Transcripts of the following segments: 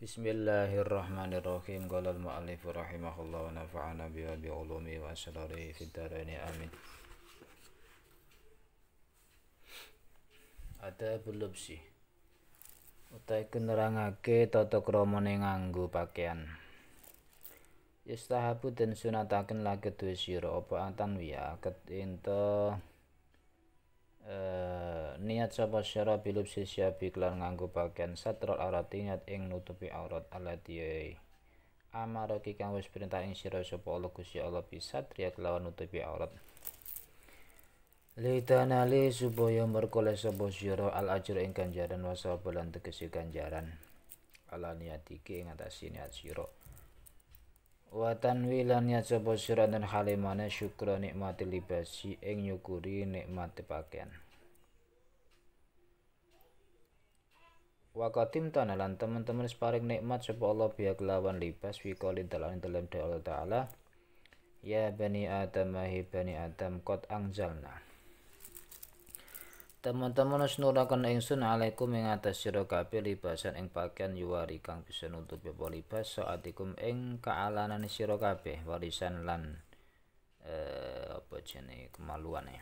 Bismillahirrahmanirrahim. Qala al-mu'allif rahimahullah wa nafa'ana biha bi ulumi wa asrarihi fid dharain. Amin. Ada belum sih? Utai nerangake tata kramane nganggo pakaian. Yustahabu dan sunataken lagi duwe sira apa antan wiya ket Uh, niat sapa syara bilubsi syabi kelan nganggo bagian satral aurat niat ing nutupi aurat ala amara ki kang wis perintah ing sira sapa Allah Gusti Allah bisatria kelawan nutupi aurat Litanali supaya merkoleh sapa syara al ajr ing ganjaran wasaba lan tegese ganjaran ala niat iki ing atas niat syara wa tanwilan ya sapa sira dan halimane syukra nikmati libasi ing nyukuri nikmati pakaian Wakatim tanah lan teman-teman separing nikmat sapa Allah biya lawan libas fi qalin dalam dalam Allah taala Ya bani Adam hi bani Adam kot angzalna teman-teman senurakan ingsun alaikum ing atas sira kabeh libasan ing pakaian yuwari kang bisa nutup apa libas saatikum ing kaalanan sira kabeh warisan lan eh apa jenenge kemaluan ya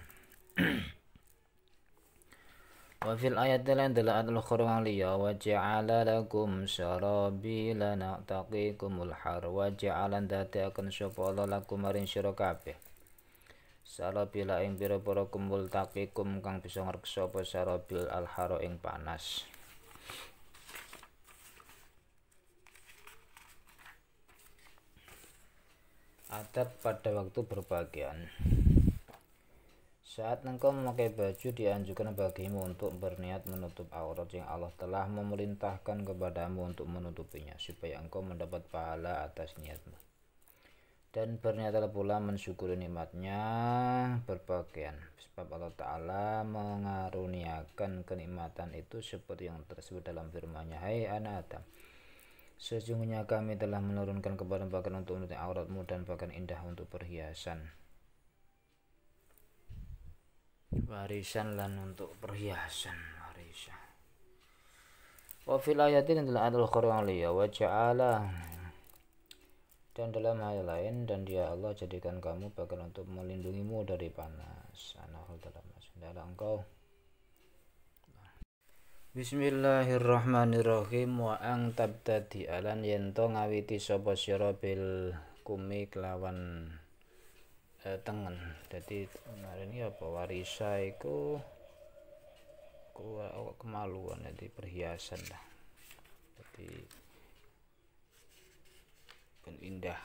wa fil ayat lan dalaat al-ukhra wa liya wa ja'ala lakum lana taqikumul har wa ja'alan dati akan sapa lakum marin sira kabeh Sarabila ing pira-pira kumpul takikum kang bisa ngreksa apa sarabil alharo ing panas. Adat pada waktu berbagian. Saat engkau memakai baju dianjurkan bagimu untuk berniat menutup aurat yang Allah telah memerintahkan kepadamu untuk menutupinya supaya engkau mendapat pahala atas niatmu dan berniatlah pula mensyukuri nikmatnya berpakaian sebab Allah Ta'ala mengaruniakan kenikmatan itu seperti yang tersebut dalam firman-Nya Hai hey, anak Adam sesungguhnya kami telah menurunkan kepada bahkan untuk menutupi auratmu dan bahkan indah untuk perhiasan warisan dan untuk perhiasan warisan wafil ayatin adalah al-qur'an liya wajah ja'ala dan dalam hal lain dan dia Allah jadikan kamu bahkan untuk melindungimu dari panas anahul dalam hendaklah engkau Bismillahirrahmanirrahim wa ang tabtadi alan yento ngawiti sapa sira bil kumi kelawan eh, tengen jadi kemarin ini apa warisa iku kemaluan jadi perhiasan lah jadi dan indah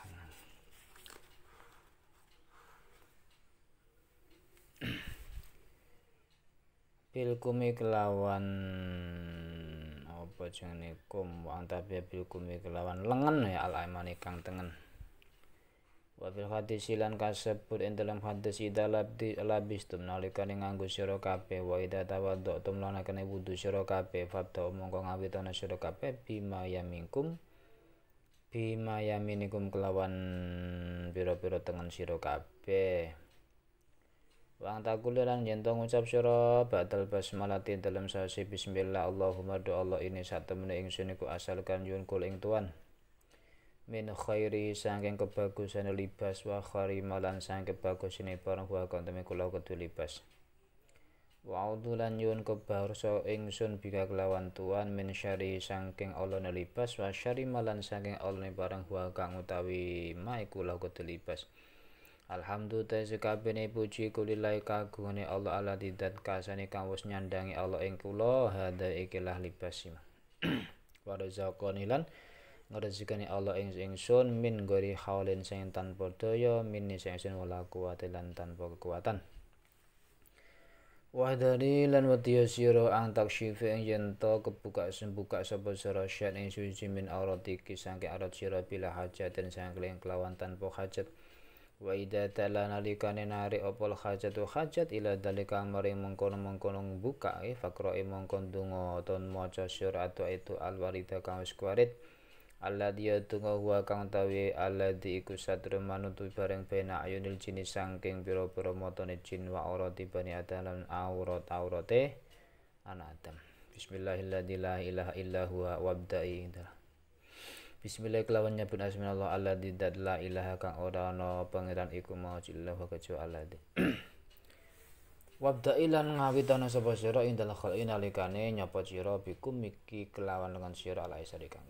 bilkumi kelawan apa jenenge kum anta bilkumi kelawan lengan ya al aimani kang tengen wa bil hadis lan kasebut ing dalam hadis dalab di labis tum nalika nganggo sira kabeh wa ida tawaddu tum lanakane wudu sira kabeh fabda mongko ngawitana sira kabeh bima yaminkum bima yaminikum kelawan biro pira tengen sira kabeh Wang takuliran jentong ucap siro batal basmalati dalam sasi bismillah Allahumma do Allah ini satu meneh ingsun iku asalkan yun kul ing tuan min khairi sangking kebagusan libas wa khari malan sang kebagusane barang buah kantemi kulau kudu libas Wa'udhu yun nyuwun kebarsa ingsun bika kelawan tuan min syari saking Allah nelibas wa syari malan saking Allah barang huwa kang utawi maiku iku lahu Alhamdulillah sekabene puji kulilai kagungane Allah ala didat kasane kang wis nyandangi Allah ing kula hadza ikilah libasim. wa razaqani lan ngrezekani Allah ing ingsun min gori haulin sing tanpa daya min sing ingsun wala kuwate tanpa kekuatan dari lan wadiya sira ang taksyifi ing yen to kebuka sembuka sapa sira syat ing suci min auratiki sangke arat sira bila hajat dan sangke kelawan tanpa hajat wa ida tala nalikane nari opol hajat hajatu hajat ila dalika maring mengkono-mengkono buka e eh, fakroe mongkon donga ton maca surat itu alwarida kang wis dia yatunga huwa kang tawi alladzi iku satru manutu bareng bena ayunil jenis sangking biro-biro matane jin wa aurat ibani adalan aurat aurate anak adam bismillahilladzi la ilaha illa wabda'i Bismillah kelawan nyebut Allah Allah di la ilaha kang ora no pangeran iku wa kecua Allah di Wabda'i lan ngawitana sapa sira indal khalqi inalikane nyapa sira bikum miki kelawan dengan sira ala isari kang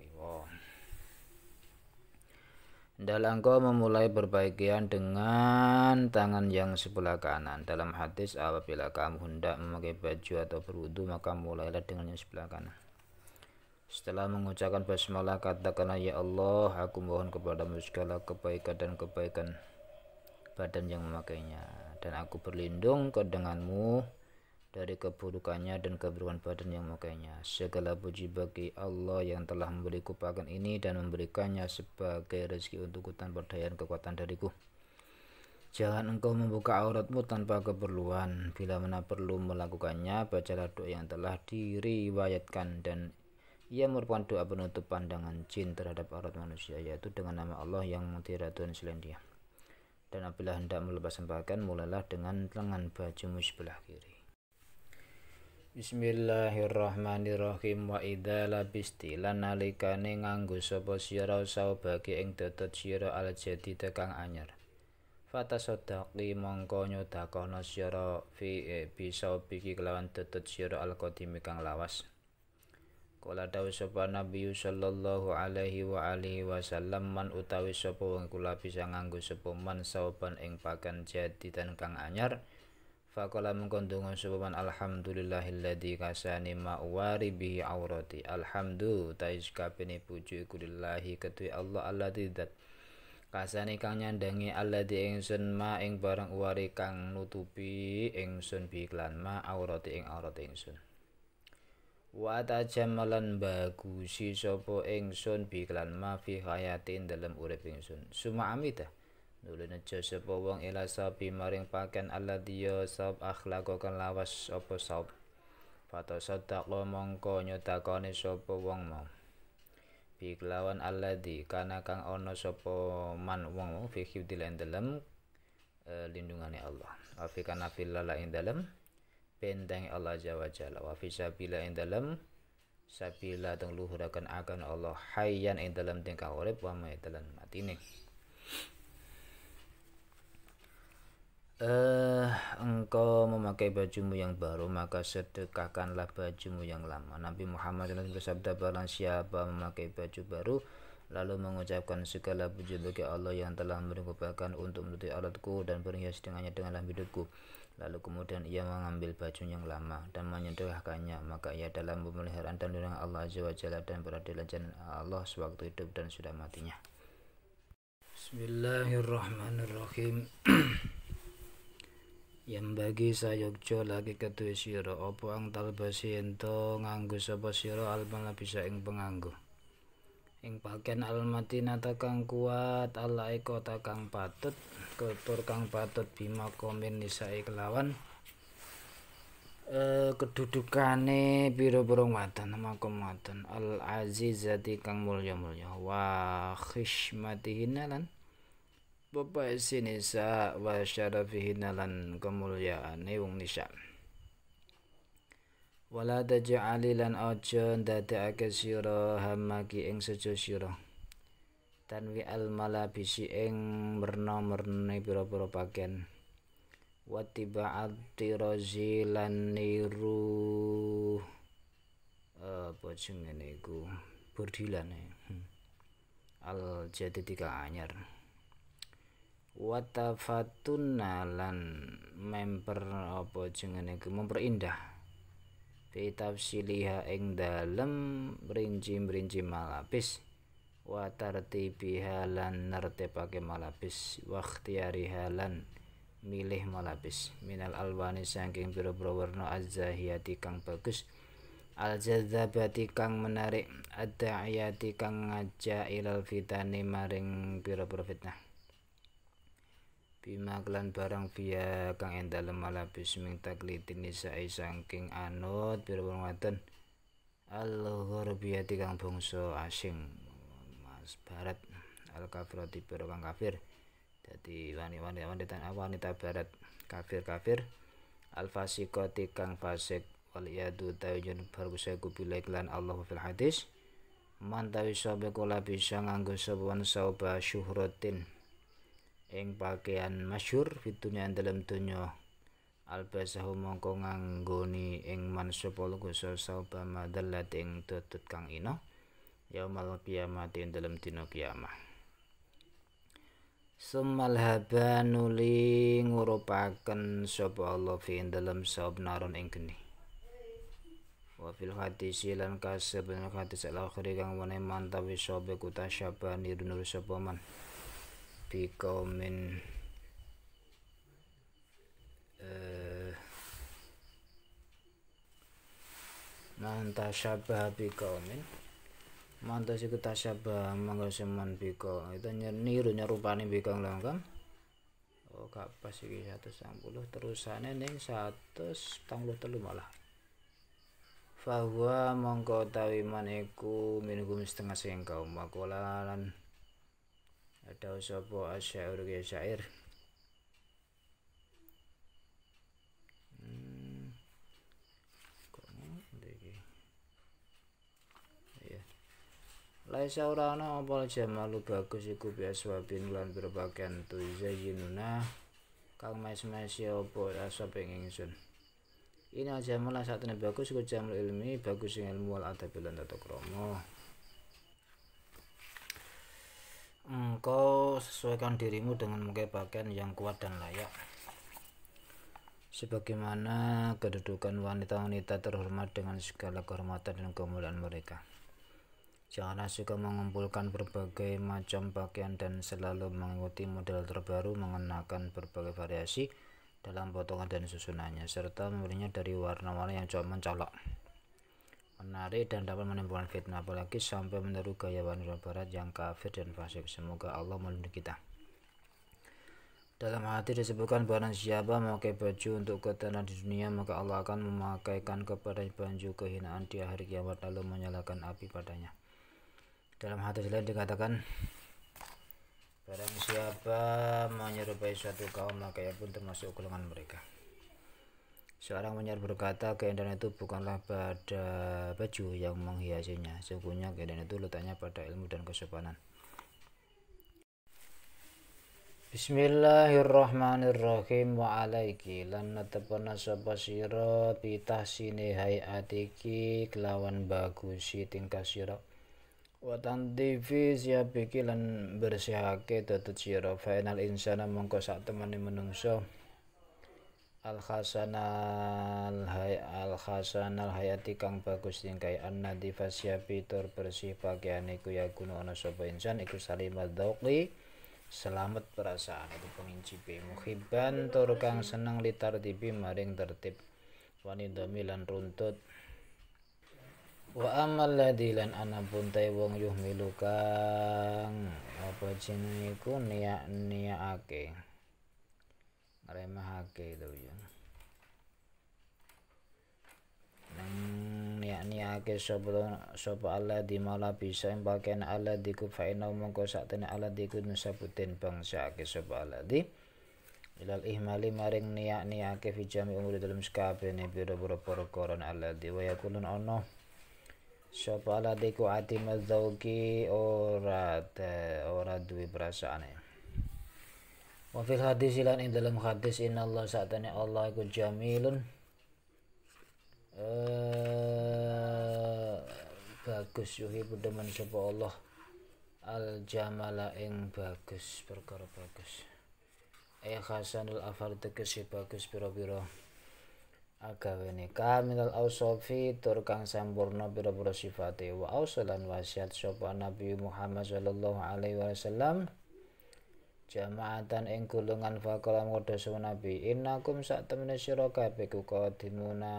dalam engkau memulai perbaikian dengan tangan yang sebelah kanan. Dalam hadis, apabila kamu hendak memakai baju atau berwudu, maka mulailah dengan yang sebelah kanan. Setelah mengucapkan basmalah, katakanlah, Ya Allah, aku mohon kepadamu segala kebaikan dan kebaikan badan yang memakainya. Dan aku berlindung ke denganmu dari keburukannya dan keburukan badan yang memakainya. Segala puji bagi Allah yang telah memberiku pakan ini dan memberikannya sebagai rezeki untukku tanpa daya dan kekuatan dariku. Jangan engkau membuka auratmu tanpa keperluan. Bila mana perlu melakukannya, bacalah doa yang telah diriwayatkan dan ia merupakan doa penutup pandangan jin terhadap aurat manusia yaitu dengan nama Allah yang tidak Tuhan selain dia. Dan apabila hendak melepaskan pakaian, mulailah dengan lengan bajumu sebelah kiri. Bismillahirrahmanirrahim wa idza labisti lan nalikane nganggo sapa sira bagi ing dodot sira aljadi tekang anyar Fata sodaki mongko nyodakono sira fi e, bisa biki kelawan dodot sira alqadimi kang lawas Kala dawuh sapa Nabi sallallahu alaihi wa alihi wasallam man utawi sapa wong kula bisa nganggo sapa man sauban ing pakan jaditan kang anyar Faqala mengkondungan sebuah alhamdulillahilladzi kasani ma'wari bihi auroti. Alhamdu taiz kabini puji kulillahi ketui Allah Allah tidak Kasani kang nyandangi Allah di ingsun ma ing barang wari kang nutupi ingsun biklan ma auroti ing aurat ingsun Wa tajamalan bagusi sapa ingsun biklan ma fi hayatin dalam urep ingsun Suma amidah Dulu jasa apa wong ila sabi maring pakan ala dia sab akhlako kan lawas apa sab. Fata sadaqo mongko nyodakone sapa wong mau. Bi ala di kana kang ono sapa man wong mau fi di dalam e, lindungannya Allah. Wa fi kana indalam, pendeng Allah Jawa jala, wa fi sabila dalam sabila teng luhurakan akan Allah hayyan indalam dalam tingkah urip wa ma ing matine. Uh, engkau memakai bajumu yang baru maka sedekahkanlah bajumu yang lama Nabi Muhammad SAW bersabda barang siapa memakai baju baru lalu mengucapkan segala puji bagi Allah yang telah merupakan untuk menutupi alatku dan berhias dengannya dengan hidupku lalu kemudian ia mengambil baju yang lama dan menyedekahkannya maka ia dalam pemeliharaan dan lindungan Allah Azza wa Jalla dan berada di Allah sewaktu hidup dan sudah matinya Bismillahirrahmanirrahim yang bagi sayogjo lagi kedua siro opo ang talbasi ento nganggu sapa siro alman bisa ing penganggu, ing pakaian almatinata kang kuat alai kota kang patut ketur kang patut bima komen nisae iklawan, e, eh, kedudukane biro burung watan makom komatan al azizati kang mulya mulya wa khishmatihina hinalan babae sinisa wa washarafihinalan kemuliaan wong nisa wala taj'ali lan aja ndadekake sira hamaki ing sejo sira tanwi al malabisi ing merna-merne pira-pira pakaian wa tiba'at tirazi lan niru apa jenenge iku bordilane hmm. al jadi tiga anyar watafatunna lan memper apa jenenge iku memperindah fi tafsiliha ing dalem rinci-rinci malabis wa tartibiha lan nertibake malabis wa ikhtiyariha lan milih malapis, minal alwani saking pira biru warna azahiyati kang bagus al jazabati kang menarik ad kang ngajak ilal fitani maring biru pira fitnah Bima barang via kang endalem malapis ming sa isang king anut pirpun ngoten al-ghor biyati kang bangsa asing mas barat al-kafirati pira kang kafir jadi wanita wanita wanita barat kafir kafir al-fasiqati kang fasik wal iyadu tawjun barkusa kubila iklan Allah fil hadis mantawi tawi kola kula bisa nganggo sawan sauba syuhratin ing pakaian masyur fitunya dalam tunyo albasahu mongko nganggoni ing manusa palugusa sauba tutut ing kang ino yaumal kiamati dalam tinok kiamah Sumal haba nuli ngurupaken sapa Allah fi dalam saub naron ing geni. Wa fil hadis lan kasebun hadis al-akhir kang wene mantawi iso kuta syabani dunur sapa man. في قوم eh, man tasyabaha bi qaumin man tasyiku tasyabaha mangga seman bi itu niru nyerupani bi kaum langkam oh gak pas ini 160 ini 160 133 malah fahuwa mongko tawiman iku minhum setengah sehingga kaum makola atau sopo asyair ya syair hmm. iya. laisa urana ana jamalu bagus iku biaswabin lan berpakaian tu zayyinuna kang mes-mes ya apa asap ing ingsun Ina jamal saat bagus iku jamul ilmi bagus ing ilmu al adab lan tata krama engkau sesuaikan dirimu dengan memakai pakaian yang kuat dan layak sebagaimana kedudukan wanita-wanita terhormat dengan segala kehormatan dan kemuliaan mereka janganlah suka mengumpulkan berbagai macam pakaian dan selalu mengikuti model terbaru mengenakan berbagai variasi dalam potongan dan susunannya serta memberinya dari warna-warna yang cocok mencolok menarik dan dapat menimbulkan fitnah apalagi sampai meniru gaya wanita barat yang kafir dan fasik semoga Allah melindungi kita dalam hati disebutkan barang siapa memakai baju untuk ketenangan di dunia maka Allah akan memakaikan kepada baju kehinaan di hari kiamat lalu menyalakan api padanya dalam hati lain dikatakan barang siapa menyerupai suatu kaum maka ia pun termasuk golongan mereka Seorang penyair berkata, keindahan itu bukanlah pada baju yang menghiasinya. Sungguhnya keindahan itu letaknya pada ilmu dan kesopanan. Bismillahirrahmanirrahim wa alaiki lan natepana sapa sira hayatiki kelawan bagusi tingkah sira wa tandifi siapiki lan bersihake tetut sira final insana mongko sak menungso al khasanal hay al khasanal hayati kang bagus tingkai an nadifas tur bersih pakaian iku ya guna ana sapa insan iku salimat selamat perasaan itu penginci B muhibban tur kang seneng litar dibi maring tertib wanidami lan runtut wa amal ladilan lan ana buntai wong yuh milukang apa jenenge iku niak ake remehake to ya nang yakni ake sapa sapa Allah di mala bisa ing bagian Allah di ku mongko sakten Allah di ku nusabutin bangsa ake sapa Allah di ilal ihmali maring niat niake fijami jami umur dalam ni biro-biro koron Allah di wa yakulun ono di ku ati mazauki ora te ora perasaan ya wa fil hadis lan ing dalam hadis inna Allah sa'atani Allah iku jamilun uh, bagus yuhi demen sapa Allah al jamala ing bagus perkara bagus ay eh, hasanul afar tegesi bagus pira-pira agawene kamilal ausofi tur kang sampurna pira-pira sifate wa ausalan wasiat sapa Nabi Muhammad sallallahu alaihi wasallam jamaatan ing gulungan fakola mudah semua nabi inakum sak temani syurah kabe ku kodimuna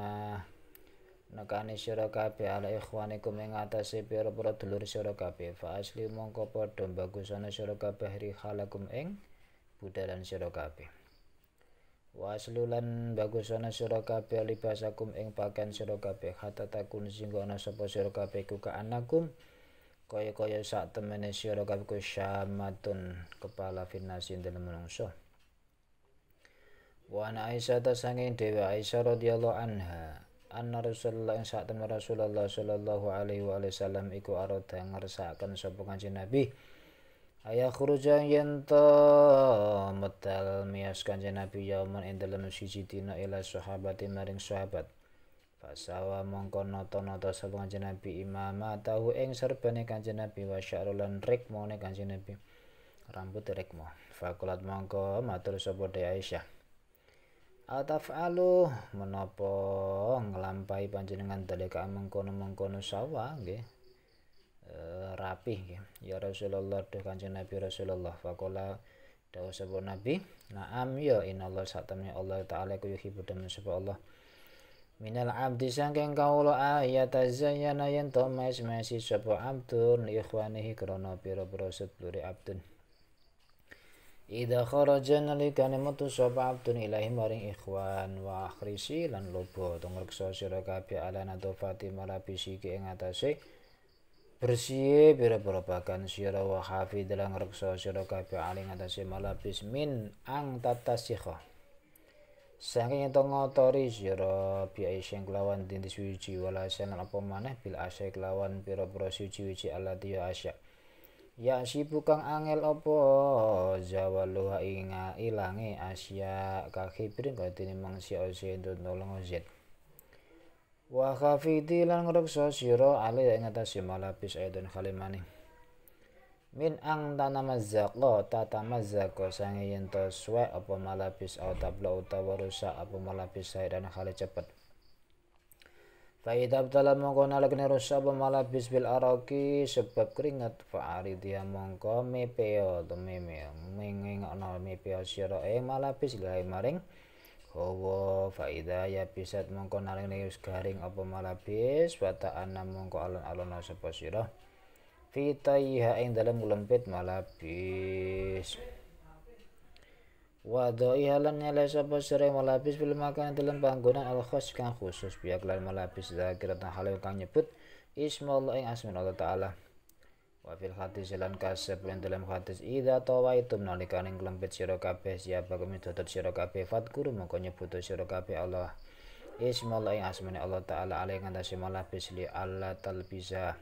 nekani syurah kabe ala ikhwanikum ing atasi biar pura dulur syurah kabe fa asli mongko podom bagusana syurah kabe hari ing budalan syurah kabe wa asli lan bagusana syurah libasakum ing paken syurah kabe hatta takun singgona sopa syurah kabe ku ka anakum kaya-kaya sak temene sira kabeh syamatun kepala finasin dalam menungso wa ana aisyah tasangin dewa aisyah radhiyallahu anha anna rasulullah ing sak temen rasulullah sallallahu alaihi wa sallam iku arada ngersakaken sapa kanjeng nabi Ayah khuruja yento to medal miyas kanjeng Nabi yauman ing dalem siji dina ila sahabat maring sahabat. Fasawa mongko noto noto sapa kanjeng Nabi imama tahu ing serbane kanjeng Nabi wa syarulan rikmone kanjeng Nabi. Rambut rikmo. Fakulat mongko matur sopo de Aisyah. Atafalu menapa nglampahi panjenengan dalika mengkono-mengkono sawa nggih. E, rapi nggih. Ya Rasulullah de kanjeng Nabi Rasulullah fakula dawuh sopo Nabi, "Na'am ya inallahu satamni Allah taala kuyuhi budhe sapa Allah." Minal abdi sangking kaulo ayat azayana yang to mes mesi sopo abdun ikhwanihi krono piro piro sepuluri abdun. Ida koro jenali kane sopo abdun ilahi maring ikhwan wa akhrisi lan lobo tunggal kesosiro kapi ala nato fati malapi siki ing atasi. Bersihi piro piro pakan siro wa hafi dalang rekso siro kapi ala ing atasi malapis min ang tatasiho. Saking ento ngotori siro biai sing kelawan dinti suci wala sen apa maneh bil asya kelawan piro pira suci-suci ala ya asya. Ya si bukang angel apa zawaluha inga ilange asya kakibrin si ose itu nolong ozen. Wa khafiti lan ngreksa siro ale ing atas malapis ayatun khalimane min ang tata mazako, sange yen to swe apa malapis au tabla utawa rusa apa malabis dan hale cepet Fa'idha tala mongko nalakne rusa apa malapis bil araki sebab keringat fa ari dia mongko mepeo to meme mengengokno mepeo sira e malapis lae maring hawa faida ya pisat mongko neus garing apa malapis, bata ana mongko alon-alon sapa sira fi tayha ing dalam nglempit malapis, wa dha'iha lan nyala sapa sire malapis fil makan dalam panggonan al khos kang khusus biak lan malabis zakir tan halil kang nyebut allah ing asmin Allah taala wa fil hadis lan kasab lan dalam hadis idza tawa nalika ning yang sira kabeh siapa kami dodot sira kabeh fadkur mongko nyebut sira kabeh Allah ismallah ing asmine Allah taala alai ngatasi malapis li Allah talbiza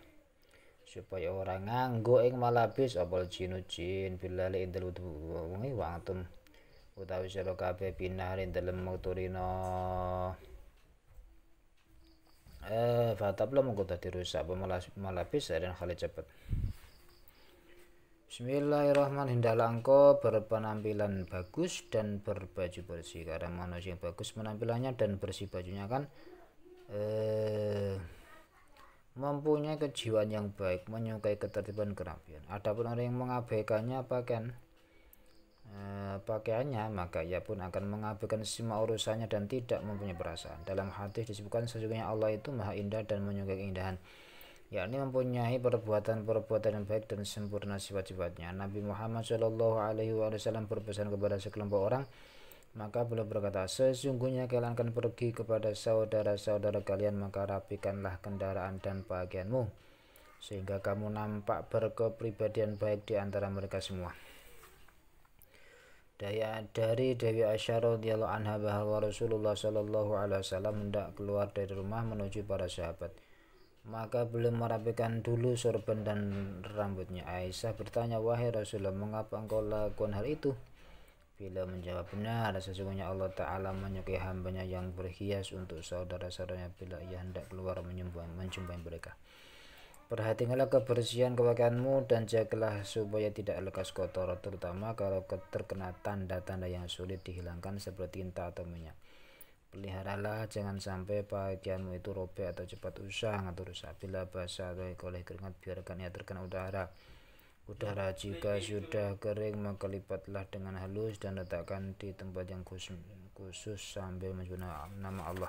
supaya orang nganggo ing eh, malabis apal jinu jin bilali indal eh, wudu wangi eh, wangtum utawi sira kabeh pinar ing dalem eh fatap lo fatabla mongko dadi rusak malabis yang khali cepet Bismillahirrahmanirrahim. Dalangko berpenampilan bagus dan berbaju bersih. Karena manusia yang bagus penampilannya dan bersih bajunya kan eh mempunyai kejiwaan yang baik, menyukai ketertiban kerapian. Adapun orang yang mengabaikannya pakaian eh, pakaiannya, maka ia pun akan mengabaikan semua urusannya dan tidak mempunyai perasaan. Dalam hadis disebutkan sesungguhnya Allah itu maha indah dan menyukai keindahan yakni mempunyai perbuatan-perbuatan yang baik dan sempurna sifat-sifatnya. Nabi Muhammad SAW berpesan kepada sekelompok orang, maka beliau berkata, sesungguhnya kalian akan pergi kepada saudara-saudara kalian, maka rapikanlah kendaraan dan bagianmu, sehingga kamu nampak berkepribadian baik di antara mereka semua. Daya dari Dewi Aisyah radhiyallahu anha bahwa Rasulullah shallallahu alaihi wasallam hendak keluar dari rumah menuju para sahabat. Maka beliau merapikan dulu sorban dan rambutnya. Aisyah bertanya, "Wahai Rasulullah, mengapa engkau lakukan hal itu?" Bila menjawab benar, sesungguhnya Allah Ta'ala menyukai hambanya yang berhias untuk saudara-saudaranya bila ia hendak keluar menyembuhkan, menjumpai mereka. Perhatikanlah kebersihan kewakilanmu dan jagalah supaya tidak lekas kotor, terutama kalau terkena tanda-tanda yang sulit dihilangkan seperti tinta atau minyak. Peliharalah jangan sampai pakaianmu itu robek atau cepat usang atau rusak. Bila basah atau oleh keringat, biarkan ia terkena udara Udara jika sudah kering maka lipatlah dengan halus dan letakkan di tempat yang khusus, khusus sambil menyebut nama Allah.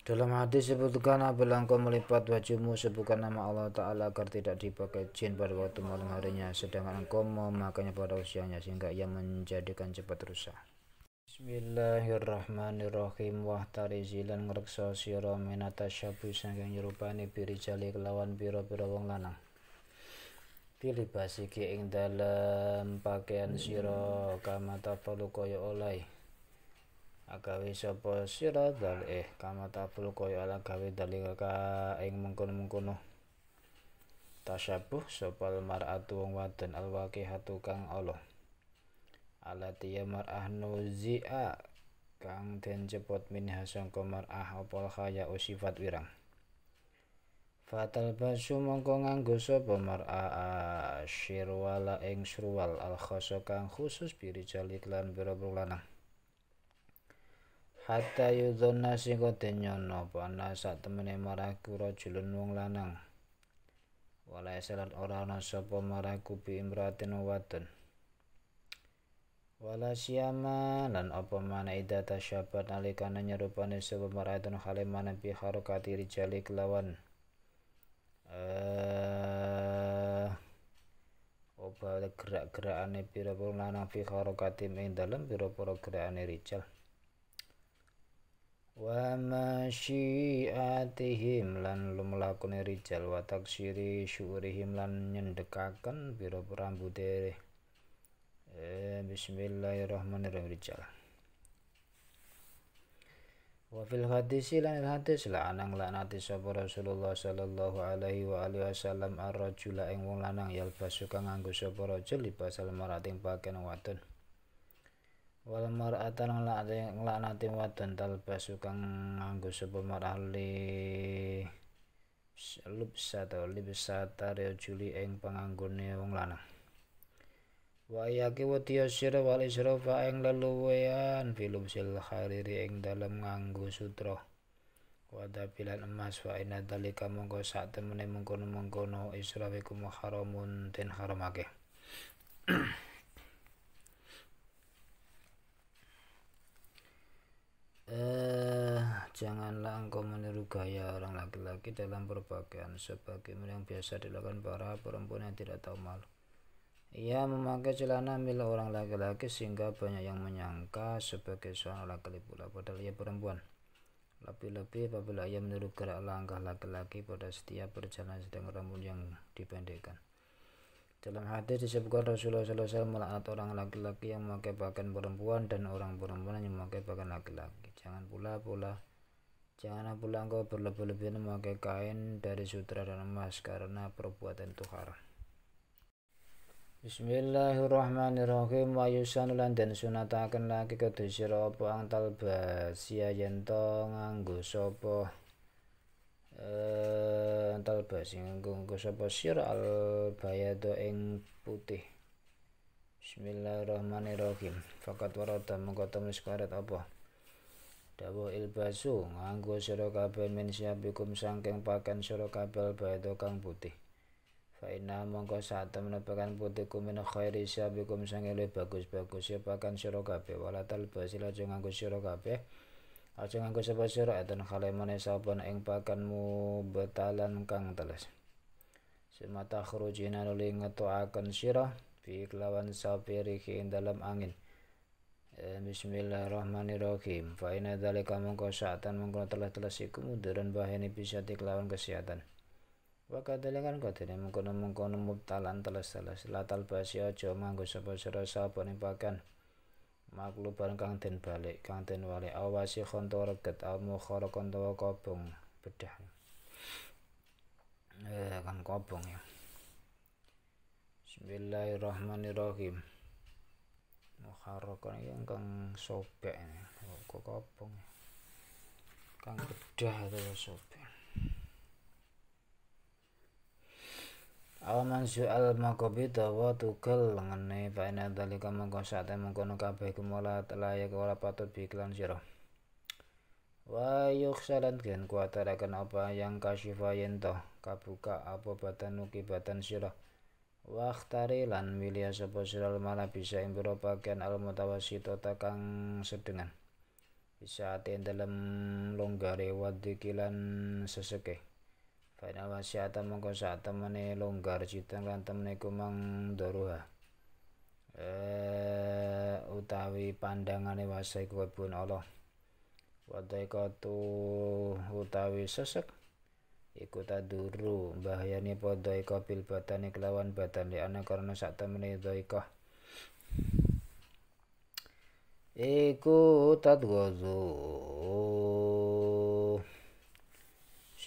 Dalam hadis sebutkan apabila engkau melipat bajumu sebutkan nama Allah Ta'ala agar tidak dipakai jin pada waktu malam harinya sedangkan engkau memakainya pada usianya sehingga ia menjadikan cepat rusak. Bismillahirrahmanirrahim Wahtari zilan ngereksa siro minata syabu sangking nyerupani birijali kelawan biro-biro wong lanang pilih basiki ing dalem pakaian siro, kama tafulu koyo olai. agawe sapa sira dal eh kama tafulu koyo ala gawe dalika ing mengkono-mengkono tasyabuh sapa mar'atu wong wadon alwaqihatu kang Allah alati ya mar'ah nuzi'a kang den cepot min hasang mar'ah opal khaya usifat wirang Fatal basu mongko nganggo sapa mar'a syirwala ing surwal al kang khusus birijalik iklan biro-biro lanang. Hatta yudhonna singko denyono pana sak temene maraku rajulun wong lanang. Walai salat ora ana sapa maraku bi imratin wadon. Wala siyama lan apa mana idata syabat nalikana nyerupane sapa maratun halimana bi harokati rijalik lawan eh oba gerak-gerakane biro pira lanang fi kharakatim ing dalem pira-pira gerakane rijal wa masyiatihim lan lumlakune rical wa taksiri syurihim lan nyendekaken pira-pira rambute eh bismillahirrahmanirrahim rical Wa fil hadisi lan hadis la anang lanati sapa Rasulullah sallallahu alaihi wa alihi wasallam ar-rajula ing wong lanang yalbasu kang nganggo sapa rajul libasal marating pakaian wadon. Wal mar'atan nglanati wadon talbasu kang nganggo sapa mar'ah li lubsata libsata juli ing panganggone wong lanang wayake wa tiyasir iya wal israfa ing leluwean sil hariri ing dalem nganggo sutra wa dapilan emas wa ina dalika mongko sak temene mengkono mengkono israf iku haramun den haramake Eh, janganlah engkau meniru gaya orang laki-laki dalam berpakaian sebagaimana yang biasa dilakukan para perempuan yang tidak tahu malu. Ia memakai celana milik orang laki-laki sehingga banyak yang menyangka sebagai seorang laki-laki pula padahal ia perempuan. Lebih-lebih apabila ia meniru gerak langkah laki-laki pada setiap perjalanan sedang rambut yang dipendekkan. Dalam hadis disebutkan Rasulullah SAW melaknat orang laki-laki yang memakai pakaian perempuan dan orang perempuan yang memakai pakaian laki-laki. Jangan pula pula jangan pula engkau berlebih-lebihan memakai kain dari sutra dan emas karena perbuatan itu haram. Bismillahirrahmanirrahim wa yusanu lan den sunataken lagi kedu sira apa ang talba sia yen to nganggo sapa eh talba sing nganggo sapa sir al bayadu ing putih Bismillahirrahmanirrahim Fakat warata mangko temen sekaret apa dawa ilbasu nganggo sira kabeh min siap sangking pakan sira kabel bayadu kang putih Faina mongko saat menepakan putih kumin khairi kum sange bagus-bagus ya pakan sira kape wala talbasil aja nganggo sira kape aja nganggo sapa sira eten khalemane eng ing mu betalan kang teles semata khrujina nuli akan sira fi kelawan sabi ing dalam angin eh, Bismillahirrahmanirrahim. Fa inna dalika mongko saatan mongko telah telah sikum mudaran bahani bisa dikelawan kesehatan. Wa kadalikan kadene mengkono-mengkono mubtalan teles-teles latal basya aja manggo sapa sira sabane pakan makluban kang den balik kang den wali awasi khonto reget almu khara konto kobong bedah eh kan kobong ya Bismillahirrahmanirrahim Muharrakan yang kang sobek kok kobong ya? kang bedah atau sobek aw man su'al maqabita wa tugal ngene fa ina dalika mongko sate mengkono kabeh kumula layak ora patut biklan sira wa yukhsalan gen kuatarakan apa yang kasifa yento kabuka apa batan nuki badan sira Waktari lan milia sapa sira malah bisa ing pira bagian al mutawasitota takang sedengan bisa ati dalam longgari wadikilan sesekai. Fa'ina wasyata mongko sak temene longgar cita lan temene kumang doruha. Eh utawi pandangane wasai iku kebun Allah. Wadaikatu utawi sesek iku taduru bahayane padha ika bil batani kelawan di ana karena sak temene dhaikah iku tadwazu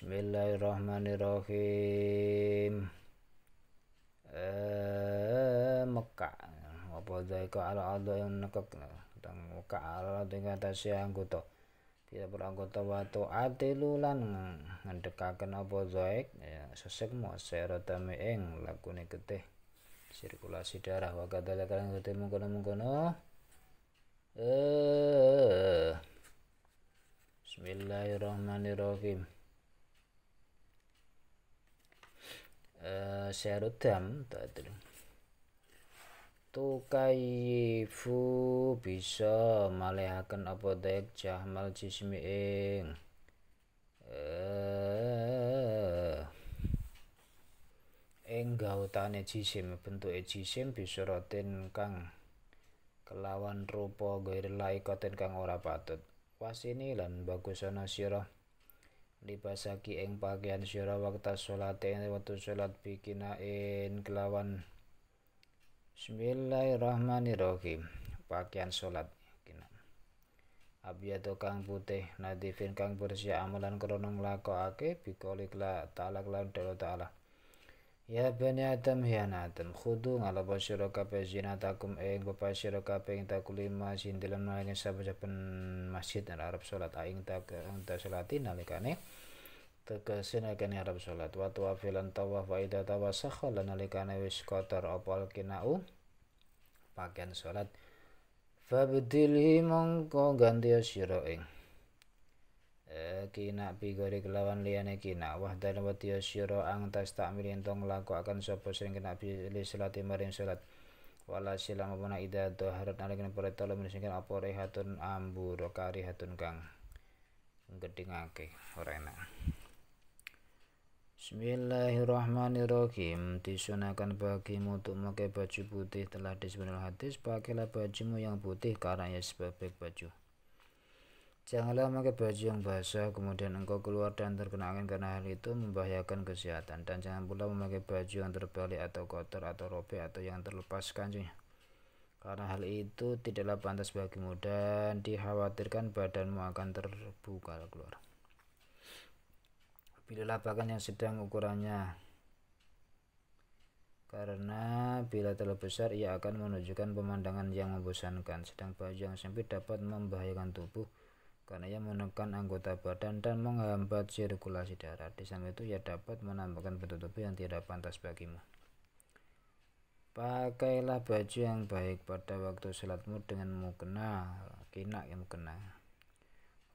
Bismillahirrahmanirrahim. Eh, Mekah. Apa dzaika ala adha yang nekek. Tang Mekah ala dengan tasya anggota. Tidak beranggota watu atilulan ngendekaken apa zaik ya mo serotame eng lakune getih sirkulasi darah wa kadhalika lan getih mengkono-mengkono. Eh Bismillahirrahmanirrahim. Eh, Share them, tadi. Tukaifu bisa malehaken apotek jahmal jismi ing eh, ing gautane jisim bentuke jisim bisa kang kelawan rupa gairi laikotin kang ora patut was lan bagusana sirah libasaki ing bagian sira wektu sholat ing waktu sholat bikina in kelawan Bismillahirrahmanirrahim pakaian sholat kina abiyatu kang putih nadifin kang bersih amalan krana nglakokake talak ta'ala lawan ta'ala Ya bani Adam ya Adam khudu ngala basyara eng zinatakum ing basyara kabeh ing takulima sindelan nang saben masjid dan Arab salat aing ah, tak anta salati nalikane tegesin akan Arab salat wa filan tawaf wa idza tawasakha lan nalikane wis kotor opal kinau pakaian salat fabdilhi mongko ganti sira ing kina bigori kelawan liane kina wah dan wa tiyasyira ang tas takmir yen tong akan sopo sing kena pilih li salat maring salat wala sila mabuna ida doharat nalikan para tolong menisingkan apa rehatun ambur hatun kang gede ngake orena Bismillahirrahmanirrahim Disunahkan bagimu untuk memakai baju putih Telah disebutkan hadis Pakailah bajumu yang putih Karena ya sebagai baju Janganlah memakai baju yang basah, kemudian engkau keluar dan terkena angin karena hal itu membahayakan kesehatan. Dan jangan pula memakai baju yang terbalik atau kotor atau robek atau yang terlepas kancingnya. Karena hal itu tidaklah pantas bagimu dan dikhawatirkan badanmu akan terbuka keluar. Pilihlah pakaian yang sedang ukurannya, karena bila terlalu besar ia akan menunjukkan pemandangan yang membosankan sedang baju yang sempit dapat membahayakan tubuh karena ia menekan anggota badan dan menghambat sirkulasi darah. Di samping itu ia dapat menambahkan bentuk tubuh yang tidak pantas bagimu. Pakailah baju yang baik pada waktu sholatmu dengan mukena, kina yang mukena.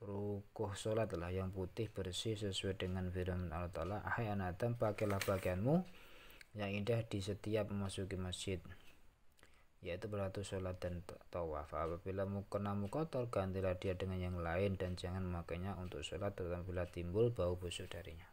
Rukuh sholatlah yang putih bersih sesuai dengan firman Allah Ta'ala. Hai anak anak, pakailah pakaianmu yang indah di setiap memasuki masjid yaitu beratus sholat dan tawaf apabila mukena kotor gantilah dia dengan yang lain dan jangan memakainya untuk sholat terutama bila timbul bau busuk darinya